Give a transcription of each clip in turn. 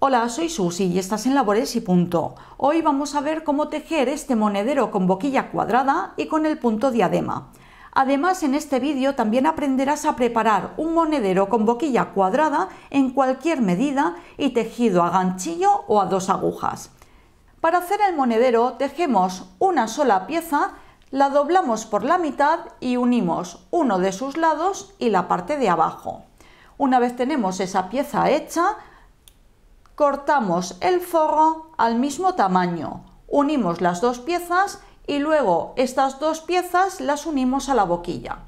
Hola, soy Susi y estás en Labores y Punto. Hoy vamos a ver cómo tejer este monedero con boquilla cuadrada y con el punto diadema. Además, en este vídeo también aprenderás a preparar un monedero con boquilla cuadrada en cualquier medida y tejido a ganchillo o a dos agujas. Para hacer el monedero tejemos una sola pieza, la doblamos por la mitad y unimos uno de sus lados y la parte de abajo. Una vez tenemos esa pieza hecha, cortamos el forro al mismo tamaño, unimos las dos piezas y luego estas dos piezas las unimos a la boquilla.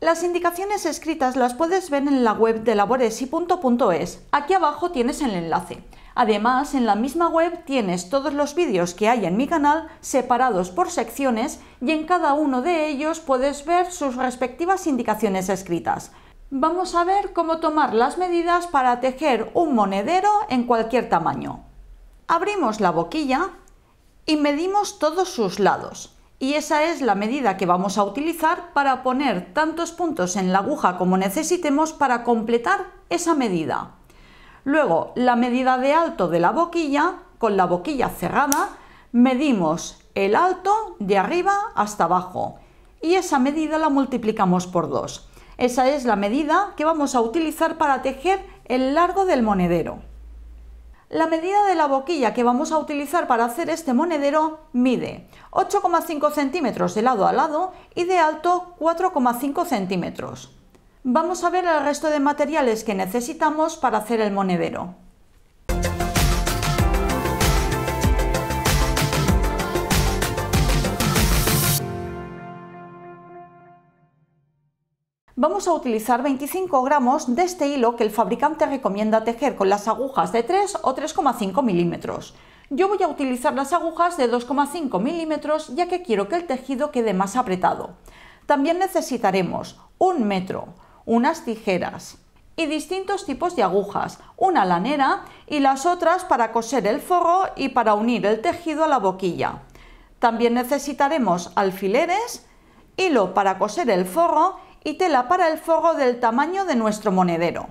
Las indicaciones escritas las puedes ver en la web de laboresi.es. Aquí abajo tienes el enlace. Además, en la misma web tienes todos los vídeos que hay en mi canal separados por secciones y en cada uno de ellos puedes ver sus respectivas indicaciones escritas vamos a ver cómo tomar las medidas para tejer un monedero en cualquier tamaño. Abrimos la boquilla y medimos todos sus lados y esa es la medida que vamos a utilizar para poner tantos puntos en la aguja como necesitemos para completar esa medida. Luego, la medida de alto de la boquilla, con la boquilla cerrada, medimos el alto de arriba hasta abajo y esa medida la multiplicamos por 2. Esa es la medida que vamos a utilizar para tejer el largo del monedero. La medida de la boquilla que vamos a utilizar para hacer este monedero mide 8,5 centímetros de lado a lado y de alto 4,5 centímetros. Vamos a ver el resto de materiales que necesitamos para hacer el monedero. vamos a utilizar 25 gramos de este hilo que el fabricante recomienda tejer con las agujas de 3 o 3,5 milímetros. Yo voy a utilizar las agujas de 2,5 milímetros ya que quiero que el tejido quede más apretado. También necesitaremos un metro, unas tijeras y distintos tipos de agujas, una lanera y las otras para coser el forro y para unir el tejido a la boquilla. También necesitaremos alfileres, hilo para coser el forro y tela para el fuego del tamaño de nuestro monedero.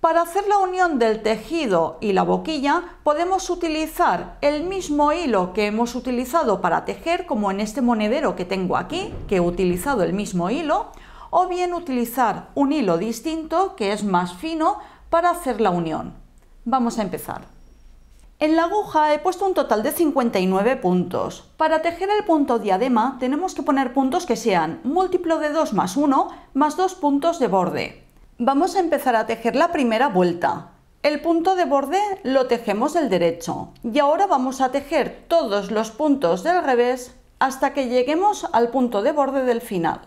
Para hacer la unión del tejido y la boquilla podemos utilizar el mismo hilo que hemos utilizado para tejer como en este monedero que tengo aquí, que he utilizado el mismo hilo, o bien utilizar un hilo distinto que es más fino para hacer la unión. Vamos a empezar. En la aguja he puesto un total de 59 puntos. Para tejer el punto diadema tenemos que poner puntos que sean múltiplo de 2 más 1 más 2 puntos de borde. Vamos a empezar a tejer la primera vuelta. El punto de borde lo tejemos del derecho y ahora vamos a tejer todos los puntos del revés hasta que lleguemos al punto de borde del final.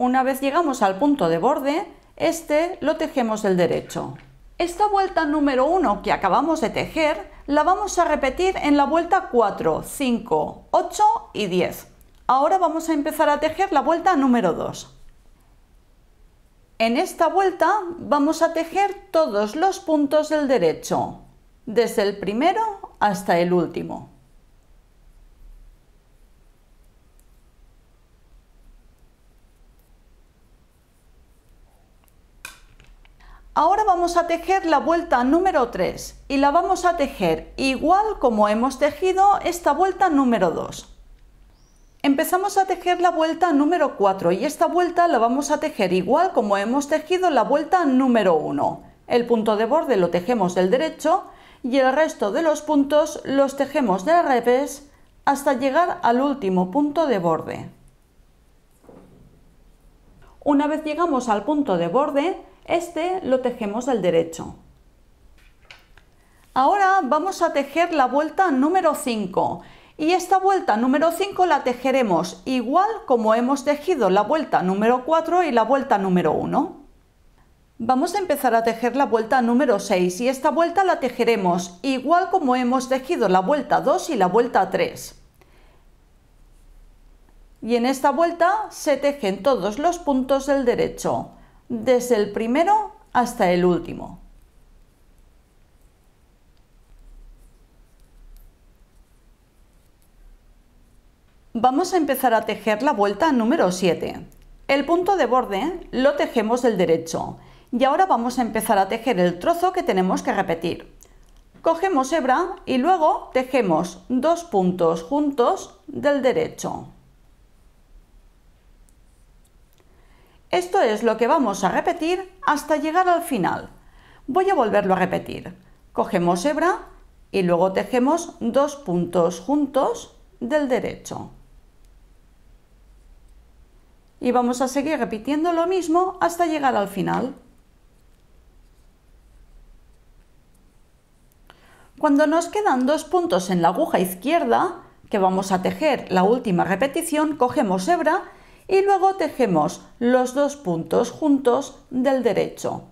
Una vez llegamos al punto de borde, este lo tejemos del derecho. Esta vuelta número 1 que acabamos de tejer la vamos a repetir en la vuelta 4, 5, 8 y 10. Ahora vamos a empezar a tejer la vuelta número 2. En esta vuelta vamos a tejer todos los puntos del derecho, desde el primero hasta el último. Ahora vamos a tejer la vuelta número 3 y la vamos a tejer igual como hemos tejido esta vuelta número 2. Empezamos a tejer la vuelta número 4 y esta vuelta la vamos a tejer igual como hemos tejido la vuelta número 1. El punto de borde lo tejemos del derecho y el resto de los puntos los tejemos del revés hasta llegar al último punto de borde. Una vez llegamos al punto de borde, este lo tejemos al derecho. Ahora vamos a tejer la vuelta número 5 y esta vuelta número 5 la tejeremos igual como hemos tejido la vuelta número 4 y la vuelta número 1. Vamos a empezar a tejer la vuelta número 6 y esta vuelta la tejeremos igual como hemos tejido la vuelta 2 y la vuelta 3. Y en esta vuelta se tejen todos los puntos del derecho desde el primero hasta el último. Vamos a empezar a tejer la vuelta número 7. El punto de borde lo tejemos del derecho y ahora vamos a empezar a tejer el trozo que tenemos que repetir. Cogemos hebra y luego tejemos dos puntos juntos del derecho. Esto es lo que vamos a repetir hasta llegar al final. Voy a volverlo a repetir. Cogemos hebra y luego tejemos dos puntos juntos del derecho. Y vamos a seguir repitiendo lo mismo hasta llegar al final. Cuando nos quedan dos puntos en la aguja izquierda, que vamos a tejer la última repetición, cogemos hebra y luego tejemos los dos puntos juntos del derecho.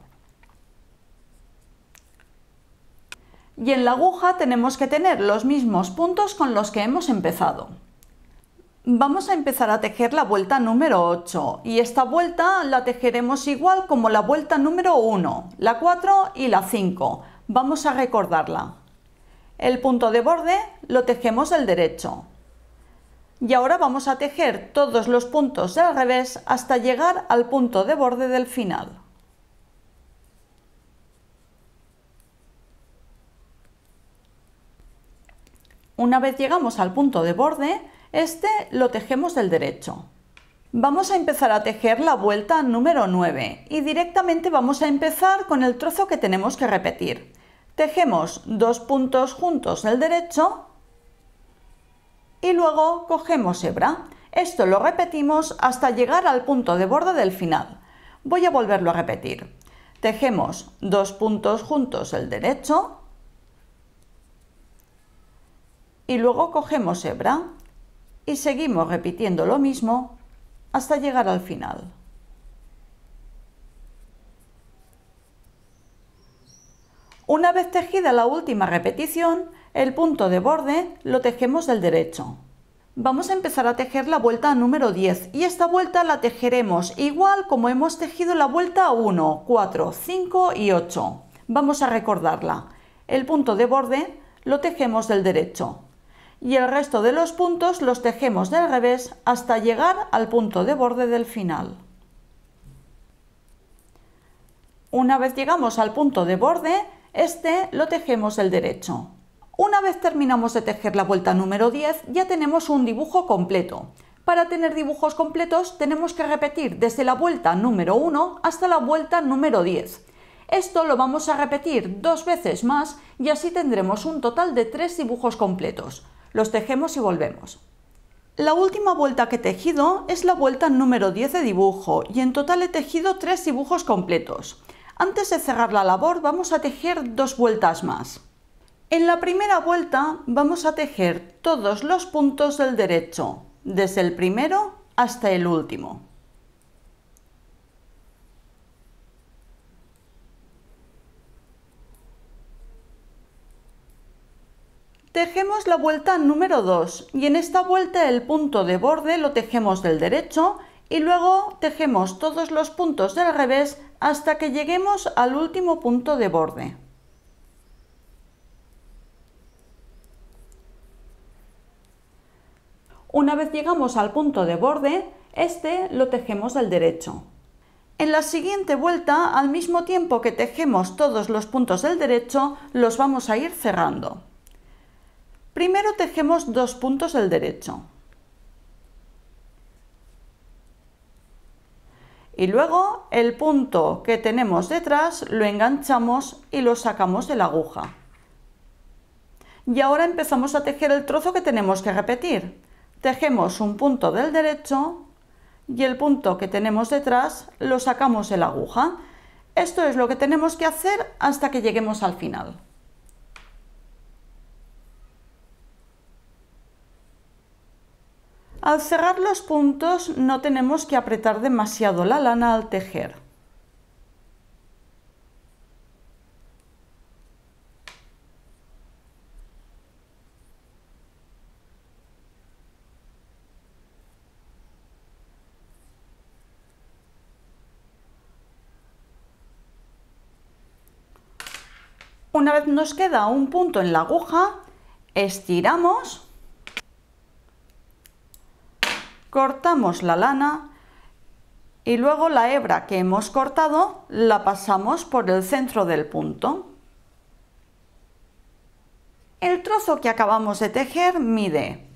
Y en la aguja tenemos que tener los mismos puntos con los que hemos empezado. Vamos a empezar a tejer la vuelta número 8 y esta vuelta la tejeremos igual como la vuelta número 1, la 4 y la 5. Vamos a recordarla. El punto de borde lo tejemos del derecho. Y ahora vamos a tejer todos los puntos del revés hasta llegar al punto de borde del final. Una vez llegamos al punto de borde, este lo tejemos del derecho. Vamos a empezar a tejer la vuelta número 9 y directamente vamos a empezar con el trozo que tenemos que repetir. Tejemos dos puntos juntos del derecho y luego cogemos hebra. Esto lo repetimos hasta llegar al punto de borde del final. Voy a volverlo a repetir. Tejemos dos puntos juntos el derecho y luego cogemos hebra y seguimos repitiendo lo mismo hasta llegar al final. Una vez tejida la última repetición, el punto de borde lo tejemos del derecho. Vamos a empezar a tejer la vuelta número 10 y esta vuelta la tejeremos igual como hemos tejido la vuelta 1, 4, 5 y 8. Vamos a recordarla. El punto de borde lo tejemos del derecho y el resto de los puntos los tejemos del revés hasta llegar al punto de borde del final. Una vez llegamos al punto de borde, este lo tejemos del derecho. Una vez terminamos de tejer la vuelta número 10, ya tenemos un dibujo completo. Para tener dibujos completos tenemos que repetir desde la vuelta número 1 hasta la vuelta número 10. Esto lo vamos a repetir dos veces más y así tendremos un total de tres dibujos completos. Los tejemos y volvemos. La última vuelta que he tejido es la vuelta número 10 de dibujo y en total he tejido tres dibujos completos. Antes de cerrar la labor vamos a tejer dos vueltas más. En la primera vuelta vamos a tejer todos los puntos del derecho, desde el primero hasta el último. Tejemos la vuelta número 2 y en esta vuelta el punto de borde lo tejemos del derecho y luego tejemos todos los puntos del revés hasta que lleguemos al último punto de borde. Una vez llegamos al punto de borde, este lo tejemos al derecho. En la siguiente vuelta, al mismo tiempo que tejemos todos los puntos del derecho, los vamos a ir cerrando. Primero tejemos dos puntos del derecho. Y luego el punto que tenemos detrás lo enganchamos y lo sacamos de la aguja. Y ahora empezamos a tejer el trozo que tenemos que repetir tejemos un punto del derecho y el punto que tenemos detrás lo sacamos de la aguja. Esto es lo que tenemos que hacer hasta que lleguemos al final. Al cerrar los puntos no tenemos que apretar demasiado la lana al tejer. Una vez nos queda un punto en la aguja, estiramos, cortamos la lana y luego la hebra que hemos cortado la pasamos por el centro del punto. El trozo que acabamos de tejer mide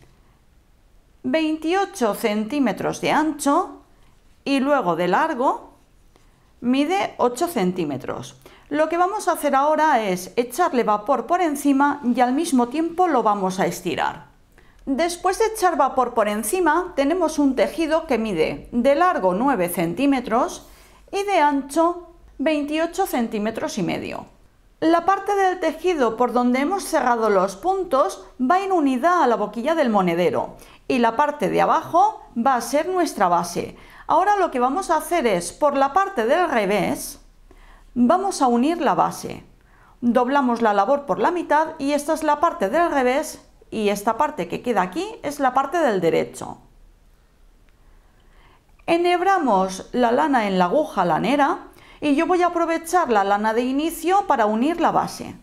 28 centímetros de ancho y luego de largo mide 8 centímetros. Lo que vamos a hacer ahora es echarle vapor por encima y al mismo tiempo lo vamos a estirar. Después de echar vapor por encima tenemos un tejido que mide de largo 9 centímetros y de ancho 28 centímetros y medio. La parte del tejido por donde hemos cerrado los puntos va en unidad a la boquilla del monedero y la parte de abajo va a ser nuestra base. Ahora lo que vamos a hacer es por la parte del revés Vamos a unir la base. Doblamos la labor por la mitad y esta es la parte del revés y esta parte que queda aquí es la parte del derecho. Enhebramos la lana en la aguja lanera y yo voy a aprovechar la lana de inicio para unir la base.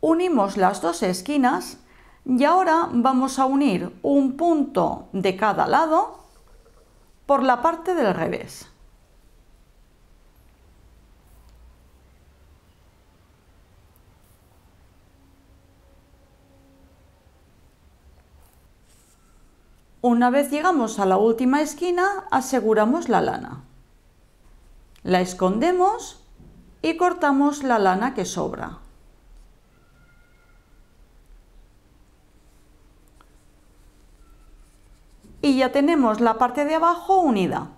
Unimos las dos esquinas y ahora vamos a unir un punto de cada lado por la parte del revés. Una vez llegamos a la última esquina, aseguramos la lana. La escondemos y cortamos la lana que sobra. y ya tenemos la parte de abajo unida.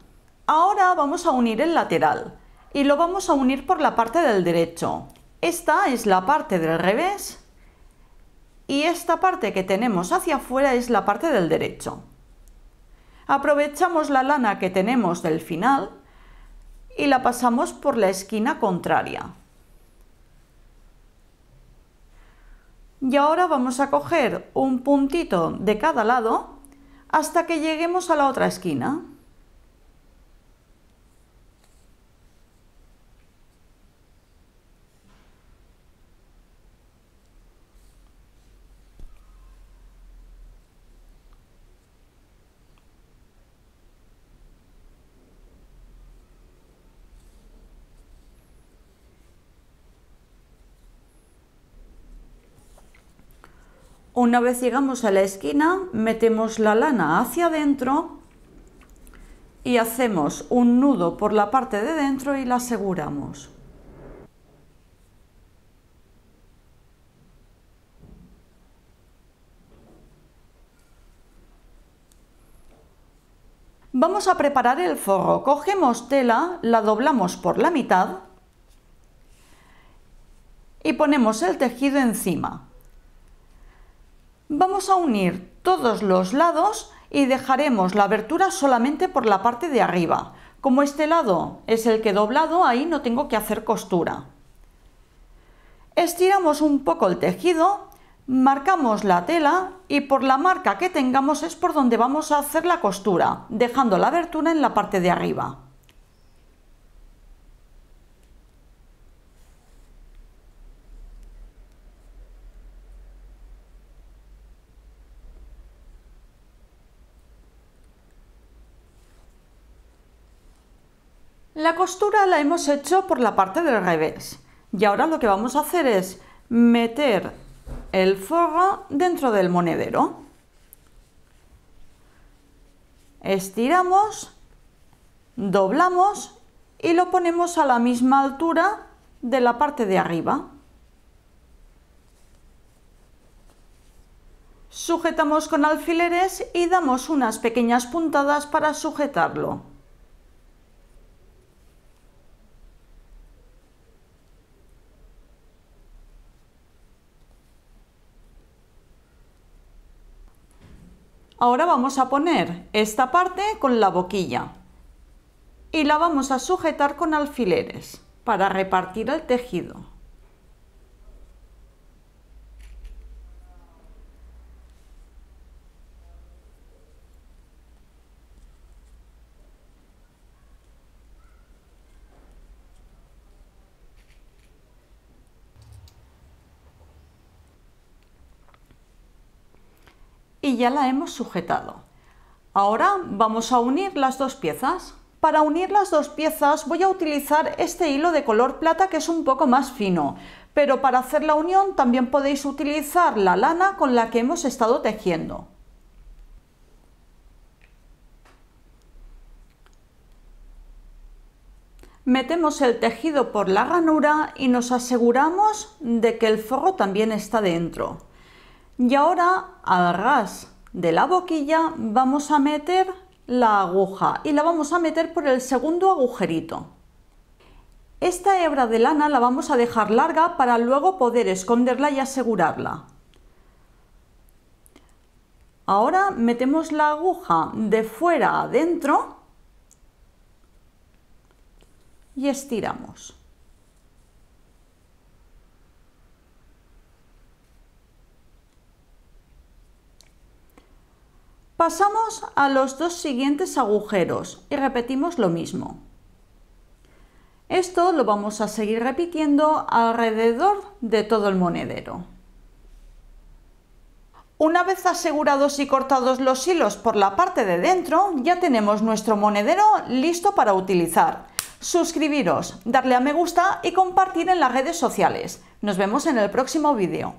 Ahora vamos a unir el lateral y lo vamos a unir por la parte del derecho. Esta es la parte del revés y esta parte que tenemos hacia afuera es la parte del derecho. Aprovechamos la lana que tenemos del final y la pasamos por la esquina contraria. Y ahora vamos a coger un puntito de cada lado hasta que lleguemos a la otra esquina. Una vez llegamos a la esquina, metemos la lana hacia adentro y hacemos un nudo por la parte de dentro y la aseguramos. Vamos a preparar el forro. Cogemos tela, la doblamos por la mitad y ponemos el tejido encima. Vamos a unir todos los lados y dejaremos la abertura solamente por la parte de arriba. Como este lado es el que doblado, ahí no tengo que hacer costura. Estiramos un poco el tejido, marcamos la tela y por la marca que tengamos es por donde vamos a hacer la costura, dejando la abertura en la parte de arriba. La costura la hemos hecho por la parte del revés y ahora lo que vamos a hacer es meter el forro dentro del monedero. Estiramos, doblamos y lo ponemos a la misma altura de la parte de arriba. Sujetamos con alfileres y damos unas pequeñas puntadas para sujetarlo. Ahora vamos a poner esta parte con la boquilla y la vamos a sujetar con alfileres para repartir el tejido. y ya la hemos sujetado. Ahora vamos a unir las dos piezas. Para unir las dos piezas voy a utilizar este hilo de color plata que es un poco más fino, pero para hacer la unión también podéis utilizar la lana con la que hemos estado tejiendo. Metemos el tejido por la ranura y nos aseguramos de que el forro también está dentro. Y ahora al ras de la boquilla vamos a meter la aguja y la vamos a meter por el segundo agujerito. Esta hebra de lana la vamos a dejar larga para luego poder esconderla y asegurarla. Ahora metemos la aguja de fuera adentro y estiramos. Pasamos a los dos siguientes agujeros y repetimos lo mismo. Esto lo vamos a seguir repitiendo alrededor de todo el monedero. Una vez asegurados y cortados los hilos por la parte de dentro, ya tenemos nuestro monedero listo para utilizar. Suscribiros, darle a me gusta y compartir en las redes sociales. Nos vemos en el próximo vídeo.